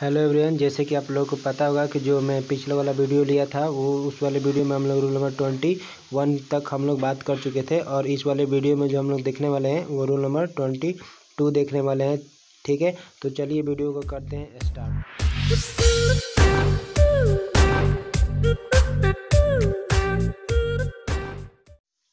hello everyone जैसे कि आप लोगों को पता होगा कि जो मैं पिछले वाला वीडियो लिया था वो उस वाले वीडियो में हम लोग रूल नंबर ट्वेंटी वन तक हम लोग बात कर चुके थे और इस वाले वीडियो में जो हम लोग देखने वाले हैं वो रूल नंबर ट्वेंटी टू देखने वाले हैं ठीक है तो चलिए वीडियो को करते हैं स्टार्ट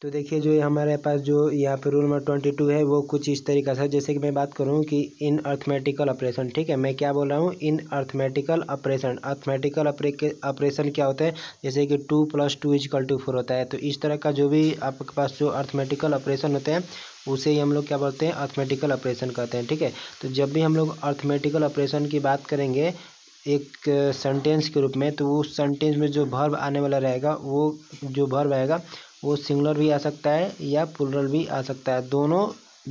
तो देखिए जो हमारे पास जो यहाँ पे रूल नंबर ट्वेंटी टू है वो कुछ इस तरीका से जैसे कि मैं बात करूँ कि इन अर्थमेटिकल ऑपरेशन ठीक है मैं क्या बोल रहा हूँ in arithmetical operation arithmetical operation क्या होता है जैसे कि two plus two is equal to four होता है तो इस तरह का जो भी आपके पास जो अर्थमेटिकल ऑपरेशन होते हैं उसे ही हम लोग क्या बोलते हैं अर्थमेटिकल ऑपरेशन कहते हैं ठीक है तो जब भी हम लोग अर्थमेटिकल ऑपरेशन की बात करेंगे एक सेंटेंस के रूप में तो उस सेंटेंस में जो भर्व आने वाला रहेगा वो जो भर्व आएगा वो सिंगुलर भी आ सकता है या पुलरल भी आ सकता है दोनों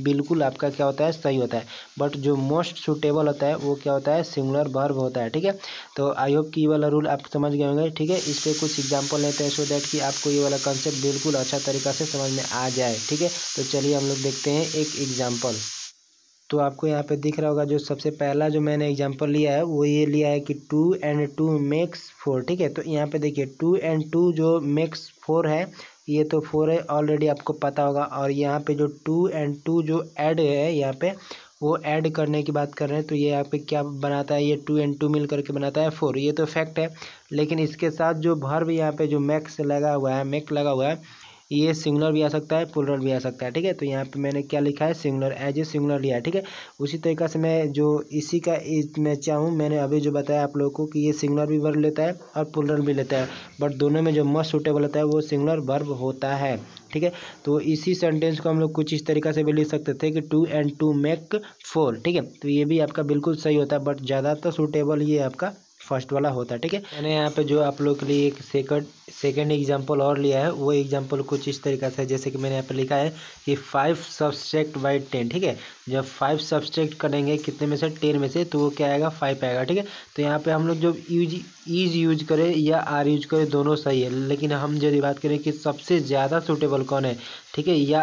बिल्कुल आपका क्या होता है सही होता है बट जो मोस्ट सुटेबल होता है वो क्या होता है सिंगुलर वर्ब होता है ठीक है तो आई होप कि ये वाला रूल आप समझ गए होंगे ठीक है इस पर कुछ एग्जांपल लेते हैं सो दैट कि आपको ये वाला कॉन्सेप्ट बिल्कुल अच्छा तरीका से समझ में आ जाए ठीक है तो चलिए हम लोग देखते हैं एक एग्जाम्पल तो आपको यहाँ पे दिख रहा होगा जो सबसे पहला जो मैंने एग्जांपल लिया है वो ये लिया है कि two and two makes four ठीक है तो यहाँ पे देखिए टू एंड टू जो मेक्स फोर है ये तो फोर है ऑलरेडी आपको पता होगा और यहाँ पे जो टू एंड टू जो ऐड है यहाँ पे वो ऐड करने की बात कर रहे हैं तो ये यहाँ पे क्या बनाता है ये टू एंड टू मिल करके बनाता है फोर ये तो फैक्ट है लेकिन इसके साथ जो भर्व यहाँ पे जो मैक्स लगा हुआ है मेक लगा हुआ है ये सिंगुलर भी आ सकता है पुलर भी आ सकता है ठीक है तो यहाँ पे मैंने क्या लिखा है सिंगुलर एज ए सिंगुलर लिया है ठीक है उसी तरीका से मैं जो इसी का मैं चाहूँ मैंने अभी जो बताया आप लोगों को कि ये सिंगुलर भी वर्ब लेता है और पुलर भी लेता है बट दोनों में जो मस्ट सुटेबल होता है वो सिंगुलर वर्ब होता है ठीक है तो इसी सेंटेंस को हम लोग कुछ इस तरीका से भी लिख सकते थे कि two and two make four ठीक है तो ये भी आपका बिल्कुल सही होता है बट ज़्यादातर सुटेबल ये आपका फर्स्ट वाला होता है ठीक है मैंने यहाँ पे जो आप लोग के लिए एक सेकंड सेकंड एग्जांपल और लिया है वो एग्जांपल कुछ इस तरीका से जैसे कि मैंने यहाँ पे लिखा है कि फाइव सब्सट्रैक्ट बाई टेन ठीक है जब फाइव सब्सट्रैक्ट करेंगे कितने में से टेन में से तो वो क्या आएगा फाइव आएगा ठीक है तो यहाँ पे हम लोग जब यूज ईज यूज करें या आर यूज करें दोनों सही है लेकिन हम यदि बात करें कि सबसे ज़्यादा सूटेबल कौन है ठीक है या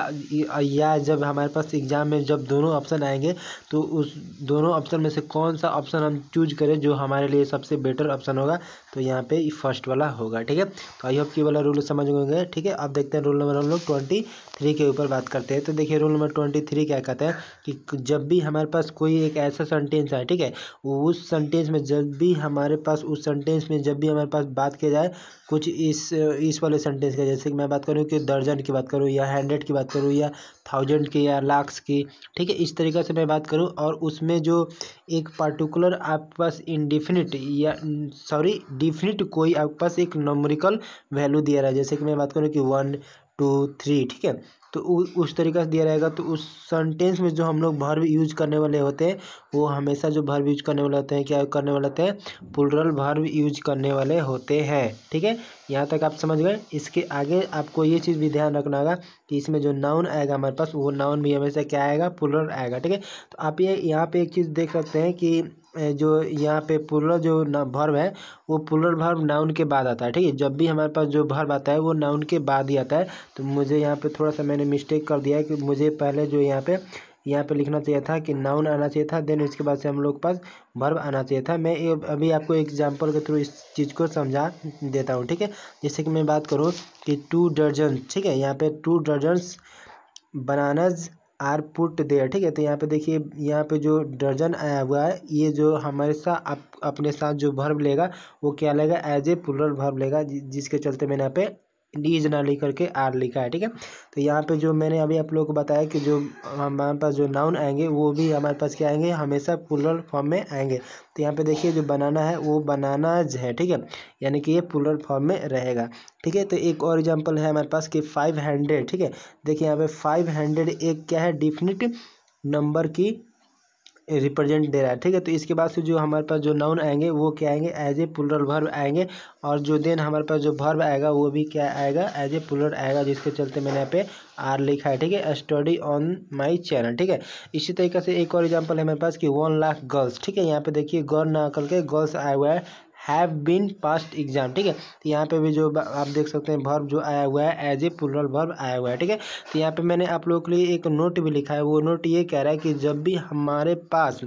या जब हमारे पास एग्जाम में जब दोनों ऑप्शन आएंगे तो उस दोनों ऑप्शन में से कौन सा ऑप्शन हम चूज करें जो हमारे लिए सबसे बेटर ऑप्शन होगा तो यहाँ पे फर्स्ट वाला होगा ठीक है तो आई होप की वाला रूल समझ गए ठीक है अब देखते हैं रूल नंबर हम लोग ट्वेंटी थ्री के ऊपर बात करते हैं तो देखिए रूल नंबर ट्वेंटी थ्री क्या कहते हैं कि जब भी हमारे पास कोई एक ऐसा सेंटेंस है ठीक है उस सेंटेंस में जब भी हमारे पास उस सेंटेंस में जब भी हमारे पास बात किया जाए कुछ इस इस वाले सेंटेंस का जैसे कि मैं बात करूँ कि दर्जन की बात करूँ या हंड्रेड की बात करूँ या थाउजेंड की या लाख्स की ठीक है इस तरीके से मैं बात करूँ और उसमें जो एक पार्टिकुलर आपके पास इनडिफिनिट या सॉरी डिफिनिट कोई आपके पास एक नॉमरिकल वैल्यू दिया रहा है जैसे कि मैं बात करूँ कि वन टू थ्री ठीक है तो उ, उस तरीक़े से दिया रहेगा तो उस सेंटेंस में जो हम लोग भर्व यूज करने वाले होते हैं वो हमेशा जो भर्व यूज करने वाले होते हैं क्या करने वाले होते हैं पुलरल भर्व यूज करने वाले होते हैं ठीक है यहाँ तक आप समझ गए इसके आगे आपको ये चीज़ भी ध्यान रखना होगा कि इसमें जो नाउन आएगा हमारे पास वो नाउन भी हमेशा क्या आएगा पुलर आएगा ठीक है तो आप ये यहाँ पे एक चीज़ देख सकते हैं कि जो यहाँ पे पुलर जो भर्व है वो पुलर भर्व नाउन के बाद आता है ठीक है जब भी हमारे पास जो भर्व आता है वो नाउन के बाद ही आता है तो मुझे यहाँ पर थोड़ा सा मैंने मिस्टेक कर दिया है कि मुझे पहले जो यहाँ पे यहाँ पे लिखना चाहिए था कि नाउन आना चाहिए था देन उसके बाद से हम लोग के पास वर्ब आना चाहिए था मैं अभी आपको एग्जाम्पल के थ्रू इस चीज़ को समझा देता हूँ ठीक है जैसे कि मैं बात करूँ कि टू डर्जन ठीक है यहाँ पे two dozen bananas are put there ठीक है तो यहाँ पे देखिए यहाँ पे जो डर्जन आया हुआ है ये जो हमारे साथ अप, अपने साथ जो भर्व लेगा वो क्या लेगा एज ए पुलर भर्व लेगा जिसके चलते मैंने यहाँ पे डीज ना लिख करके आर लिखा है ठीक है तो यहाँ पे जो मैंने अभी आप लोगों को बताया कि जो हमारे पास जो नाउन आएंगे वो भी हमारे पास क्या आएंगे हमेशा पुलर फॉर्म में आएंगे तो यहाँ पे देखिए जो बनाना है वो बनानाज है ठीक है यानी कि ये पुलर फॉर्म में रहेगा ठीक है तो एक और एग्जाम्पल है हमारे पास कि फाइव हंड्रेड ठीक है देखिए यहाँ पे फाइव हंड्रेड एक क्या है डिफिनिट नंबर की रिप्रेजेंट दे रहा है ठीक है तो इसके बाद से जो हमारे पास जो नाउन आएंगे वो क्या आएंगे एज ए पुलर भर्व आएंगे और जो देन हमारे पास जो भर्व आएगा वो भी क्या आएगा एज ए पुलर आएगा जिसके चलते मैंने यहाँ पे आर लिखा है ठीक है स्टडी ऑन माई चैनल ठीक है इसी तरीके से एक और एग्जाम्पल है मेरे पास कि वन लाख गर्ल्स ठीक है यहाँ पे देखिए गर्ल ना करके गर्ल्स आया हुआ है हैव बीन पास्ट एग्जाम ठीक है तो यहाँ पे भी जो आप देख सकते हैं भर्व जो आया हुआ है एज ए पुलरल भर्व आया हुआ है ठीक है तो यहाँ पे मैंने आप लोगों के लिए एक नोट भी लिखा है वो नोट ये कह रहा है कि जब भी हमारे पास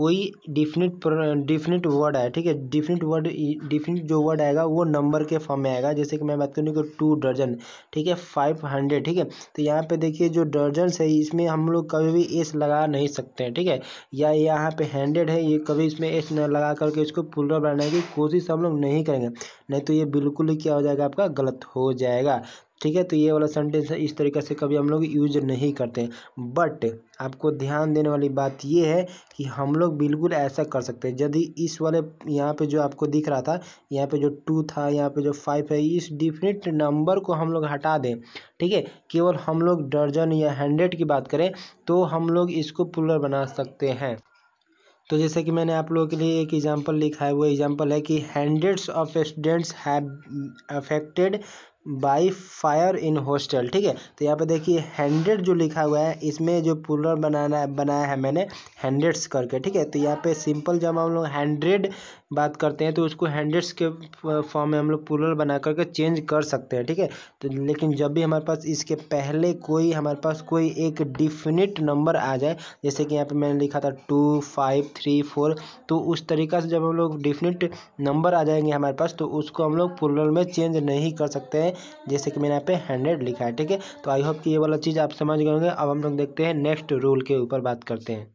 कोई डिफिनिट प्र डिफिनिट वर्ड आए ठीक है डिफिनिट वर्ड डिफिनिट जो वर्ड आएगा वो नंबर के फॉर्म में आएगा जैसे कि मैं बात करूँ कि टू डर्जन ठीक है फाइव हंड्रेड ठीक है तो यहाँ पे देखिए जो डर्जन है इसमें हम लोग कभी भी एस लगा नहीं सकते हैं ठीक है या यहाँ पे हंड्रेड है ये कभी इसमें एस न लगा करके इसको पुलर बनाने की कोशिश हम लोग नहीं करेंगे नहीं तो ये बिल्कुल ही क्या हो जाएगा आपका गलत हो जाएगा ठीक है तो ये वाला सेंटेंस है इस तरीके से कभी हम लोग यूज नहीं करते बट आपको ध्यान देने वाली बात ये है कि हम लोग बिल्कुल ऐसा कर सकते हैं यदि इस वाले यहाँ पे जो आपको दिख रहा था यहाँ पे जो टू था यहाँ पे जो फाइव है इस डिफिनिट नंबर को हम लोग हटा दें ठीक है केवल हम लोग दर्जन या हंड्रेड की बात करें तो हम लोग इसको पुलर बना सकते हैं तो जैसे कि मैंने आप लोगों के लिए एक एग्जांपल लिखा है वो एग्जांपल है कि hundreds of students have affected by fire in hostel ठीक है तो यहाँ पे देखिए हंड्रेड जो लिखा हुआ है इसमें जो पुलर बनाना बनाया है मैंने हंड्रेड्स करके ठीक है तो यहाँ पे सिंपल जब हम लोग हंड्रेड बात करते हैं तो उसको हंड्रेड्स के फॉर्म में हम लोग पुलर बना करके चेंज कर सकते हैं ठीक है तो लेकिन जब भी हमारे पास इसके पहले कोई हमारे पास कोई एक डिफिनिट नंबर आ जाए जैसे कि यहाँ पर मैंने लिखा था टू फाइव थ्री फोर तो उस तरीका से जब हम लोग डिफिनिट नंबर आ जाएंगे हमारे पास तो उसको हम लोग पुलर में चेंज नहीं कर सकते हैं है जैसे कि मैंने यहाँ पे हंड्रेड लिखा है ठीक है तो आई होप कि ये वाला चीज़ आप समझ गए होंगे अब हम लोग देखते हैं नेक्स्ट रूल के ऊपर बात करते हैं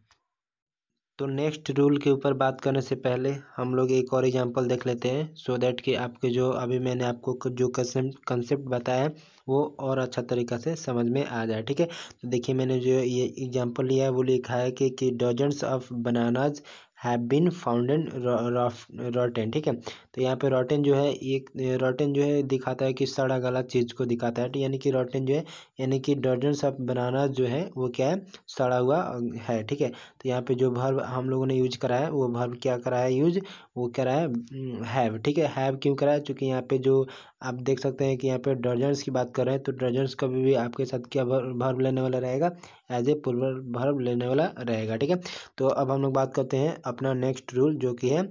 तो नेक्स्ट रूल के ऊपर बात करने से पहले हम लोग एक और एग्जांपल देख लेते हैं सो so दैट कि आपके जो अभी मैंने आपको जो कंसेप्ट बताया है वो और अच्छा तरीका से समझ में आ जाए ठीक है तो देखिए मैंने जो ये एग्जांपल लिया है वो लिखा है कि कि dozens of bananas have been founded rotten ठीक है तो यहाँ पे रॉटेन जो है एक रॉटेन जो है दिखाता है कि सड़ा गला चीज़ को दिखाता है तो यानी कि रॉटेन जो है यानी कि डर्जन्स ऑफ बनाना जो है वो क्या है सड़ा हुआ है ठीक है तो यहाँ पे जो भर्व हम लोगों ने यूज करा है वो भर्व क्या करा है यूज वो कह रहा है हैव ठीक है हैव क्यों रहा है चूँकि यहाँ पे जो आप देख सकते हैं कि यहाँ पे डर्जन्स की बात कर रहे हैं तो डर्जन्स कभी भी आपके साथ क्या भर्व लेने वाला रहेगा एज ए पूर्व भर्व लेने वाला रहेगा ठीक है तो अब हम लोग बात करते हैं अपना नेक्स्ट रूल जो कि है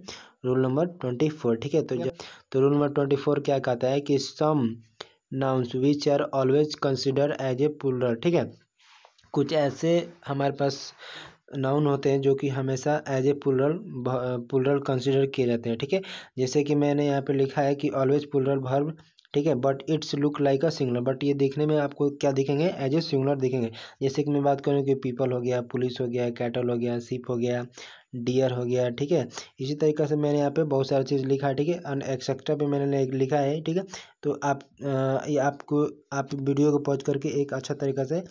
रूल नंबर ट्वेंटी फोर ठीक है तो तो रूल नंबर ट्वेंटी फोर क्या कहता है कि some nouns which are always consider as a plural ठीक है कुछ ऐसे हमारे पास नाउन होते हैं जो कि हमेशा as a plural plural consider किए जाते हैं ठीक है जैसे कि मैंने यहाँ पे लिखा है कि ऑलवेज पुलरल भर्व ठीक है but it's look like a singular but ये देखने में आपको क्या दिखेंगे एज ए सिंगलर दिखेंगे जैसे कि मैं बात करूँ कि पीपल हो गया पुलिस हो गया कैटल हो गया सिप हो गया डियर हो गया ठीक है इसी तरीके से मैंने यहाँ पे बहुत सारी चीज़ लिखा है ठीक है एंड एक्सेक्ट्रा पे मैंने लिखा है ठीक है तो आप आ, ये आपको आप वीडियो को पॉज करके एक अच्छा तरीका से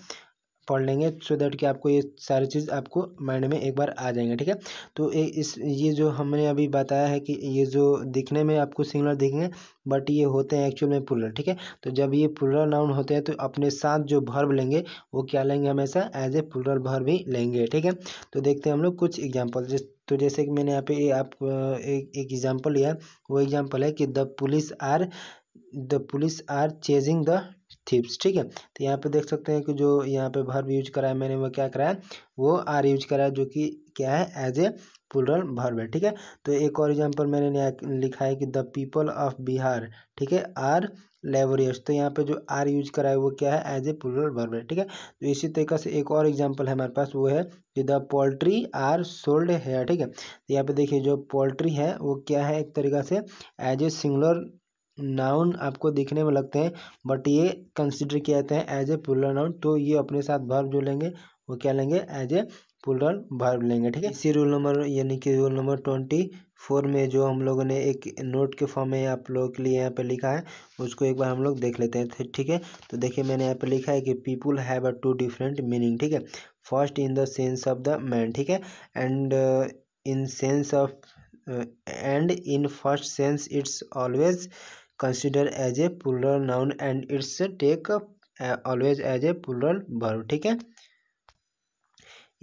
पढ़ लेंगे सो दैट कि आपको ये सारी चीज़ आपको माइंड में एक बार आ जाएंगे ठीक है तो ए, इस ये जो हमने अभी बताया है कि ये जो दिखने में आपको सिंगुलर दिखेंगे बट ये होते हैं एक्चुअल में पुलर ठीक है तो जब ये पुलर नाउन होते हैं तो अपने साथ जो भर्व लेंगे वो क्या लेंगे हमेशा एज ए पुलर भर्व ही लेंगे ठीक है तो देखते हैं हम लोग कुछ एग्जाम्पल जिस तो जैसे कि मैंने यहाँ पे आप एक एग्जाम्पल लिया वो एग्जाम्पल है कि the police are the police are chasing the thieves ठीक है तो यहाँ पे देख सकते हैं कि जो यहाँ पे भर्व यूज कराया मैंने वो क्या कराया वो आर यूज कराया जो कि क्या है एज ए पुलरल भर्व है ठीक है तो एक और एग्जाम्पल मैंने लिखा है कि द पीपल ऑफ बिहार ठीक है आर लेबोरियस तो यहाँ पे जो आर यूज करा है वो क्या है एज ए पुलरल भर्व है ठीक है तो इसी तरीके से एक और एग्जाम्पल है हमारे पास वो है कि द पोल्ट्री आर सोल्ड है ठीक है तो यहाँ पे देखिए जो पोल्ट्री है वो क्या है एक तरीका से एज ए सिंगुलर नाउन आपको दिखने में लगते हैं बट ये कंसिडर किया जाता है एज ए पुलर नाउन तो ये अपने साथ भर्व जो लेंगे वो क्या लेंगे एज ए पुलर भर्व लेंगे ठीक है इसी रूल नंबर यानी कि रूल नंबर ट्वेंटी फोर में जो हम लोगों ने एक नोट के फॉर्म में आप लोगों के लिए यहाँ पे लिखा है उसको एक बार हम लोग देख लेते हैं ठीक है तो देखिए मैंने यहाँ पे लिखा है कि people have a two different meaning ठीक है first in the sense of the man ठीक है and in sense of and in first sense it's always consider as a plural noun and it's take always as a plural बर्व ठीक है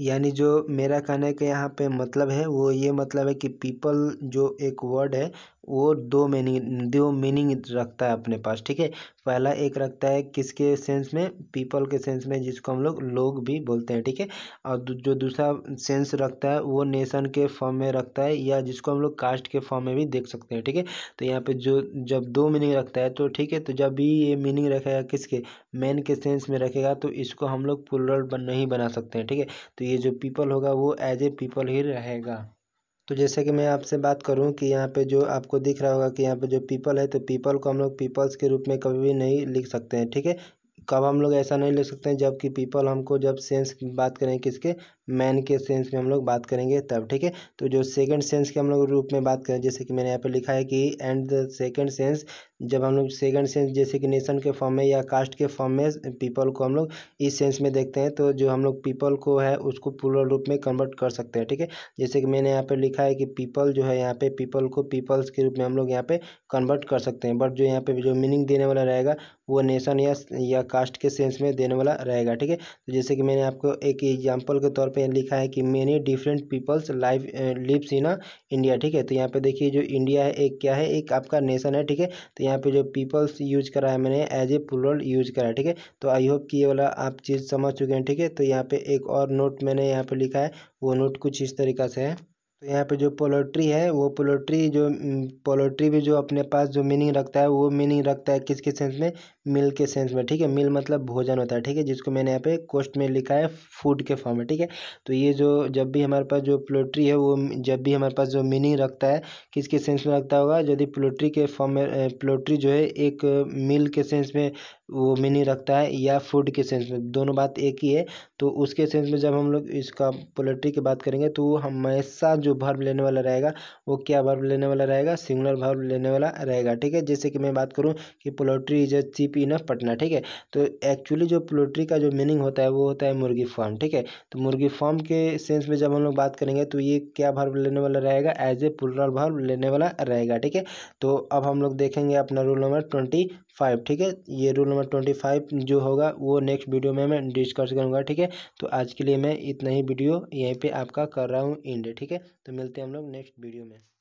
यानी जो मेरा कहने के यहाँ पे मतलब है वो ये मतलब है कि पीपल जो एक वर्ड है वो दो मीनिंग दो मीनिंग रखता है अपने पास ठीक है पहला एक रखता है किसके सेंस में पीपल के सेंस में जिसको हम लोग लोग भी बोलते हैं ठीक है और जो दूसरा सेंस रखता है वो नेशन के फॉर्म में रखता है या जिसको हम लोग कास्ट के फॉर्म में भी देख सकते हैं ठीक है तो यहाँ पे जो जब दो मीनिंग रखता है तो ठीक है तो जब भी ये मीनिंग रखेगा किसके मैन के सेंस में रखेगा तो इसको हम लोग पुलरल नहीं बना सकते हैं ठीक है तो ये जो पीपल होगा वो एज ए पीपल ही रहेगा तो जैसे कि मैं आपसे बात करूं कि यहाँ पे जो आपको दिख रहा होगा कि यहाँ पे जो पीपल है तो पीपल को हम लोग पीपल्स के रूप में कभी भी नहीं लिख सकते हैं ठीक है कब हम लोग ऐसा नहीं लिख सकते हैं जबकि पीपल हमको जब सेंस बात करें किसके मैन के सेंस में हम लोग बात करेंगे तब ठीक है तो जो सेकंड सेंस के हम लोग रूप में बात करें जैसे कि मैंने यहाँ पर लिखा है कि एंड द सेकंड सेंस जब हम लोग सेकंड सेंस जैसे कि नेशन के फॉर्म में या कास्ट के फॉर्म में पीपल को हम लोग इस सेंस में देखते हैं तो जो हम लोग पीपल को है उसको पूरा रूप में कन्वर्ट कर सकते हैं ठीक है जैसे कि मैंने यहाँ पर लिखा है कि पीपल जो है यहाँ पे पीपल को पीपल्स के रूप में हम लोग यहाँ पे कन्वर्ट कर सकते हैं बट जो यहाँ पे जो मीनिंग देने वाला रहेगा वो नेशन या या कास्ट के सेंस में देने वाला रहेगा ठीक है तो जैसे कि मैंने आपको एक एग्जाम्पल के तौर पर पे लिखा है कि many different peoples life lives in India ठीक है तो यहाँ पे देखिए जो इंडिया है एक क्या है एक आपका नेशन है ठीक है तो यहाँ पे जो पीपल्स यूज करा है मैंने एज ए प्लूरल यूज करा है ठीक है तो आई होप कि ये वाला आप चीज़ समझ चुके हैं ठीक है तो यहाँ पे एक और नोट मैंने यहाँ पे लिखा है वो नोट कुछ इस तरीका से है तो यहाँ पे जो पोलोट्री है वो पोलोट्री जो पोलोट्री mm, भी जो अपने पास जो मीनिंग रखता है वो मीनिंग रखता है किसके सेंस में मिल के सेंस में ठीक है मिल मतलब भोजन होता है ठीक है जिसको मैंने यहाँ पे कोस्ट में लिखा है फूड के फॉर्म में ठीक है तो ये जो जब भी हमारे पास जो पोल्ट्री है वो जब भी हमारे पास जो मीनिंग रखता है किसके सेंस में रखता होगा यदि पोल्ट्री के फॉर्म में पोल्ट्री जो है एक मिल के सेंस में वो मीनिंग रखता है या फूड के सेंस में दोनों बात एक ही है तो उसके सेंस में जब हम लोग इसका पोल्ट्री की बात करेंगे तो हमेशा जो भर्व लेने वाला रहेगा वो क्या भर्व लेने वाला रहेगा सिंगुलर भर्व लेने वाला रहेगा ठीक है जैसे कि मैं बात करूँ कि poultry is a cheap P N F Patna ठीक है तो एक्चुअली जो पोल्ट्री का जो मीनिंग होता है वो होता है मुर्गी फार्म ठीक है तो मुर्गी फार्म के सेंस में जब हम लोग बात करेंगे तो ये क्या भर्व लेने वाला रहेगा एज ए पुलरल भर्व लेने वाला रहेगा ठीक है तो अब हम लोग देखेंगे अपना रूल नंबर ट्वेंटी फाइव ठीक है ये रूल नंबर ट्वेंटी फाइव जो होगा वो नेक्स्ट वीडियो में मैं डिस्कस करूँगा ठीक है तो आज के लिए मैं इतना ही वीडियो यहीं पे आपका कर रहा हूँ इंड ठीक है तो मिलते हैं हम लोग नेक्स्ट वीडियो में